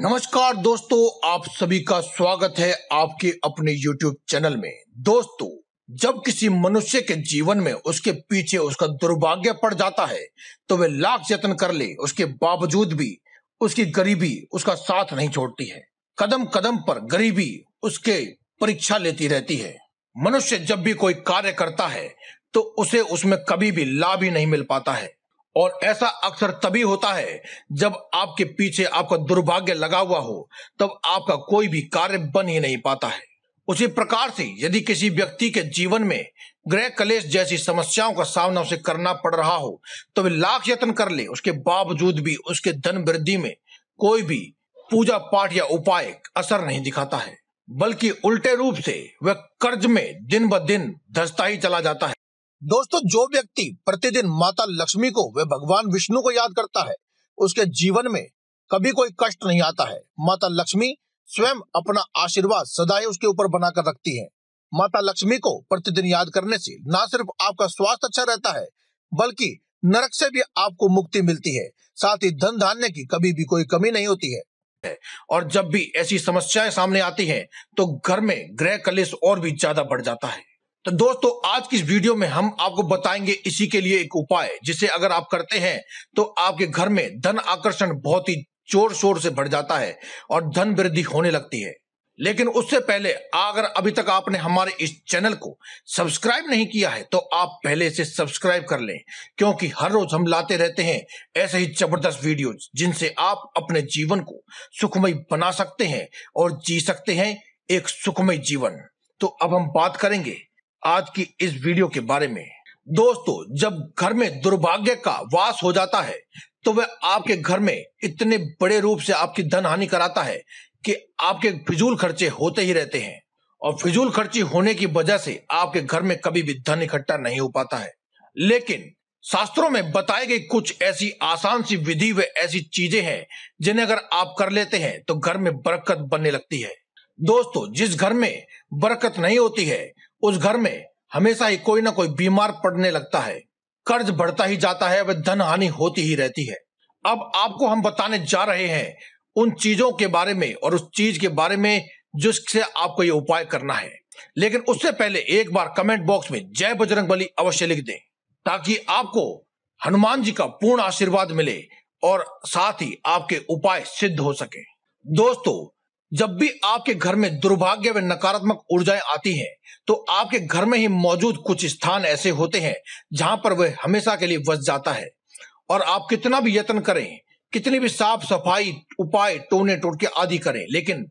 नमस्कार दोस्तों आप सभी का स्वागत है आपके अपने YouTube चैनल में दोस्तों जब किसी मनुष्य के जीवन में उसके पीछे उसका दुर्भाग्य पड़ जाता है तो वे लाख यत्न कर ले उसके बावजूद भी उसकी गरीबी उसका साथ नहीं छोड़ती है कदम कदम पर गरीबी उसके परीक्षा लेती रहती है मनुष्य जब भी कोई कार्य करता है तो उसे उसमें कभी भी लाभ ही नहीं मिल पाता है और ऐसा अक्सर तभी होता है जब आपके पीछे आपका दुर्भाग्य लगा हुआ हो तब आपका कोई भी कार्य बन ही नहीं पाता है उसी प्रकार से यदि किसी व्यक्ति के जीवन में ग्रह कलेश जैसी समस्याओं का सामना उसे करना पड़ रहा हो तो वे लाख यत्न कर ले उसके बावजूद भी उसके धन वृद्धि में कोई भी पूजा पाठ या उपाय असर नहीं दिखाता है बल्कि उल्टे रूप से वह कर्ज में दिन ब दिन धसता ही चला जाता है दोस्तों जो व्यक्ति प्रतिदिन माता लक्ष्मी को वे भगवान विष्णु को याद करता है उसके जीवन में कभी कोई कष्ट नहीं आता है माता लक्ष्मी स्वयं अपना आशीर्वाद ही उसके ऊपर बनाकर रखती है माता लक्ष्मी को प्रतिदिन याद करने से न सिर्फ आपका स्वास्थ्य अच्छा रहता है बल्कि नरक से भी आपको मुक्ति मिलती है साथ ही धन धान्य की कभी भी कोई कमी नहीं होती है है और जब भी ऐसी समस्याएं सामने आती हैं तो घर में ग्रह कलेश और भी ज्यादा बढ़ जाता है तो दोस्तों आज की इस वीडियो में हम आपको बताएंगे इसी के लिए एक उपाय जिसे अगर आप करते हैं तो आपके घर में धन आकर्षण बहुत ही जोर शोर से बढ़ जाता है और धन वृद्धि होने लगती है लेकिन उससे पहले अगर अभी तक आपने हमारे इस चैनल को सब्सक्राइब नहीं किया है तो आप पहले इसे सब्सक्राइब कर लें क्योंकि हर रोज हम लाते रहते हैं ऐसे ही जबरदस्त वीडियोस जिनसे आप अपने जीवन को सुखमय बना सकते हैं और जी सकते हैं एक सुखमय जीवन तो अब हम बात करेंगे आज की इस वीडियो के बारे में दोस्तों जब घर में दुर्भाग्य का वास हो जाता है तो वह आपके घर में इतने बड़े रूप से आपकी धन हानि कराता है कि आपके फिजूल खर्चे होते ही रहते हैं और फिजूल खर्ची होने की वजह से आपके घर में कभी भी धन इकट्ठा नहीं हो पाता है लेकिन शास्त्रों में बताई गई कुछ ऐसी आसान सी विधि व ऐसी चीजें हैं जिन्हें अगर आप कर लेते हैं तो घर में बरकत बनने लगती है दोस्तों जिस घर में बरकत नहीं होती है उस घर में हमेशा ही कोई ना कोई बीमार पड़ने लगता है कर्ज बढ़ता ही जाता है व धन हानि होती ही रहती है अब आपको हम बताने जा रहे हैं उन चीजों के बारे में और उस चीज के बारे में जिससे आपको ये उपाय करना है लेकिन उससे पहले एक बार कमेंट बॉक्स में जय बजरंग बली अवश्य लिख दें ताकि आपको हनुमान जी का पूर्ण आशीर्वाद मिले और साथ ही आपके उपाय सिद्ध हो सके दोस्तों जब भी आपके घर में दुर्भाग्य व नकारात्मक ऊर्जाएं आती हैं तो आपके घर में ही मौजूद कुछ स्थान ऐसे होते हैं जहां पर वह हमेशा के लिए बस जाता है और आप कितना भी यत्न करें कितनी भी साफ सफाई उपाय टोने टोटके आदि करें लेकिन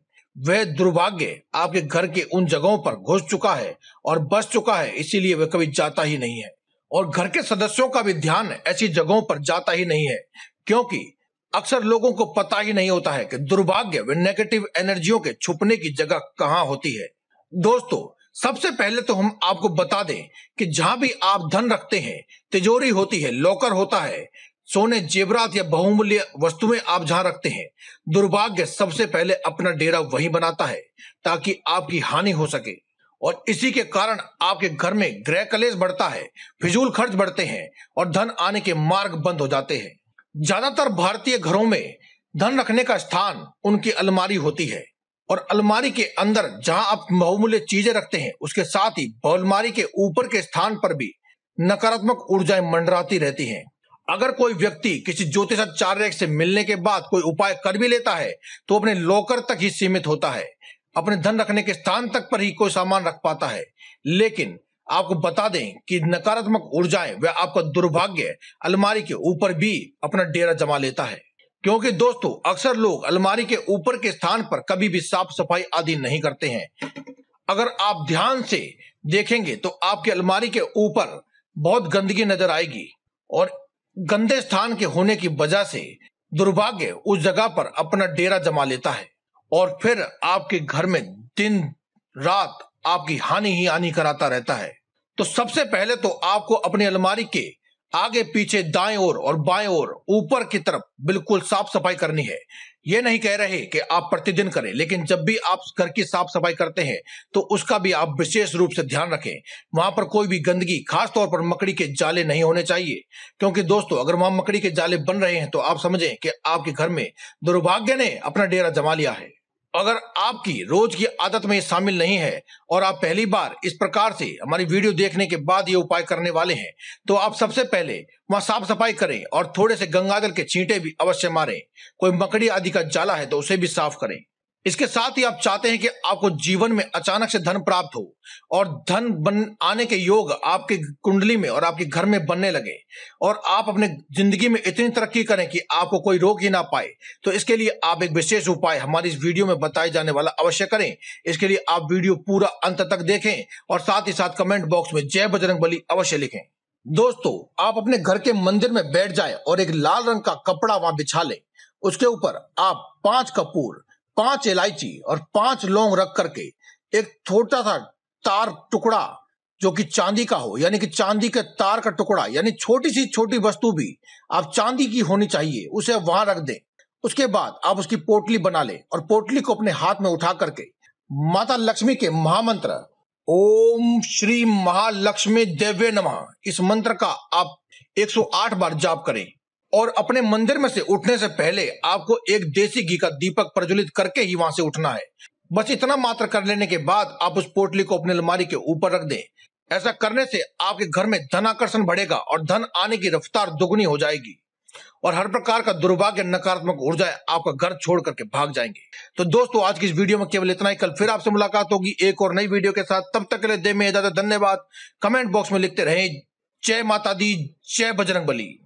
वह दुर्भाग्य आपके घर के उन जगहों पर घुस चुका है और बस चुका है इसीलिए वह कभी जाता ही नहीं है और घर के सदस्यों का भी ध्यान ऐसी जगहों पर जाता ही नहीं है क्योंकि अक्सर लोगों को पता ही नहीं होता है कि दुर्भाग्य व नेगेटिव एनर्जियों के छुपने की जगह कहाँ होती है दोस्तों सबसे पहले तो हम आपको बता दें कि जहां भी आप धन रखते हैं तिजोरी होती है लॉकर होता है सोने जेवरात या बहुमूल्य वस्तुएं आप जहां रखते हैं दुर्भाग्य सबसे पहले अपना डेरा वही बनाता है ताकि आपकी हानि हो सके और इसी के कारण आपके घर में ग्रह कलेश बढ़ता है फिजूल खर्च बढ़ते हैं और धन आने के मार्ग बंद हो जाते हैं ज्यादातर भारतीय घरों में धन रखने का स्थान उनकी अलमारी होती है और अलमारी के अंदर जहां आप बहुमूल्य चीजें रखते हैं उसके साथ ही बहुलमारी के ऊपर के स्थान पर भी नकारात्मक ऊर्जाएं मंडराती रहती हैं अगर कोई व्यक्ति किसी ज्योतिषाचार्य से मिलने के बाद कोई उपाय कर भी लेता है तो अपने लॉकर तक ही सीमित होता है अपने धन रखने के स्थान तक पर ही कोई सामान रख पाता है लेकिन आपको बता दें कि नकारात्मक ऊर्जाएं वह आपका दुर्भाग्य अलमारी के ऊपर भी अपना डेरा जमा लेता है क्योंकि दोस्तों अक्सर लोग अलमारी के ऊपर के स्थान पर कभी भी साफ सफाई आदि नहीं करते हैं अगर आप ध्यान से देखेंगे तो आपकी अलमारी के ऊपर बहुत गंदगी नजर आएगी और गंदे स्थान के होने की वजह से दुर्भाग्य उस जगह पर अपना डेरा जमा लेता है और फिर आपके घर में दिन रात आपकी हानि ही हानि कराता रहता है तो सबसे पहले तो आपको अपनी अलमारी के आगे पीछे दाएं ओर और, और बाएं ओर ऊपर की तरफ बिल्कुल साफ सफाई करनी है ये नहीं कह रहे कि आप प्रतिदिन करें लेकिन जब भी आप घर की साफ सफाई करते हैं तो उसका भी आप विशेष रूप से ध्यान रखें वहां पर कोई भी गंदगी खास तौर पर मकड़ी के जाले नहीं होने चाहिए क्योंकि दोस्तों अगर वहां मकड़ी के जाले बन रहे हैं तो आप समझें कि आपके घर में दुर्भाग्य ने अपना डेरा जमा लिया है अगर आपकी रोज की आदत में शामिल नहीं है और आप पहली बार इस प्रकार से हमारी वीडियो देखने के बाद ये उपाय करने वाले हैं तो आप सबसे पहले वहां साफ सफाई करें और थोड़े से गंगाजल के चींटे भी अवश्य मारें कोई मकड़ी आदि का जाला है तो उसे भी साफ करें इसके साथ ही आप चाहते हैं कि आपको जीवन में अचानक से धन प्राप्त हो और धन बन आने के योग आपके कुंडली में और आपके घर में बनने लगे और आप अपने जिंदगी में इतनी तरक्की करें कि आपको कोई रोक ही ना पाए तो इसके लिए आप एक विशेष उपाय हमारी इस वीडियो में बताए जाने वाला अवश्य करें इसके लिए आप वीडियो पूरा अंत तक देखें और साथ ही साथ कमेंट बॉक्स में जय बजरंग अवश्य लिखें दोस्तों आप अपने घर के मंदिर में बैठ जाए और एक लाल रंग का कपड़ा वहां बिछा लें उसके ऊपर आप पांच कपूर पांच इलायची और पांच लौंग रख करके एक छोटा सा तार टुकड़ा जो कि चांदी का हो यानी कि चांदी के तार का टुकड़ा यानी छोटी सी छोटी वस्तु भी आप चांदी की होनी चाहिए उसे वहां रख दें उसके बाद आप उसकी पोटली बना लें और पोटली को अपने हाथ में उठा करके माता लक्ष्मी के महामंत्र ओम श्री महालक्ष्मी देवे नमः इस मंत्र का आप 108 बार जाप करें और अपने मंदिर में से उठने से पहले आपको एक देसी घी का दीपक प्रज्वलित करके ही वहां से उठना है बस इतना मात्र कर लेने के बाद आप उस पोटली को अपने अलमारी के ऊपर रख दें ऐसा करने से आपके घर में धन आकर्षण बढ़ेगा और धन आने की रफ्तार दुगुनी हो जाएगी और हर प्रकार का दुर्भाग्य नकारात्मक ऊर्जाएं आपका घर छोड़ करके भाग जाएंगे तो दोस्तों आज की इस वीडियो में केवल इतना ही कल फिर आपसे मुलाकात होगी एक और नई वीडियो के साथ तब तक के लिए दे में धन्यवाद कमेंट बॉक्स में लिखते रहे जय माता दी जय बजरंग बली